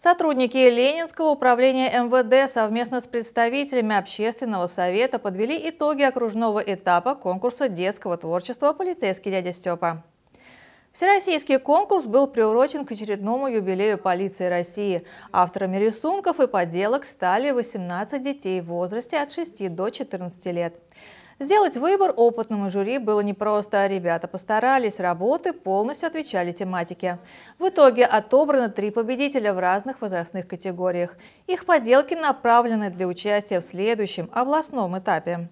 Сотрудники Ленинского управления МВД совместно с представителями Общественного совета подвели итоги окружного этапа конкурса детского творчества «Полицейский дядя Степа». Всероссийский конкурс был приурочен к очередному юбилею полиции России. Авторами рисунков и поделок стали 18 детей в возрасте от 6 до 14 лет. Сделать выбор опытному жюри было непросто. Ребята постарались, работы полностью отвечали тематике. В итоге отобрано три победителя в разных возрастных категориях. Их поделки направлены для участия в следующем областном этапе.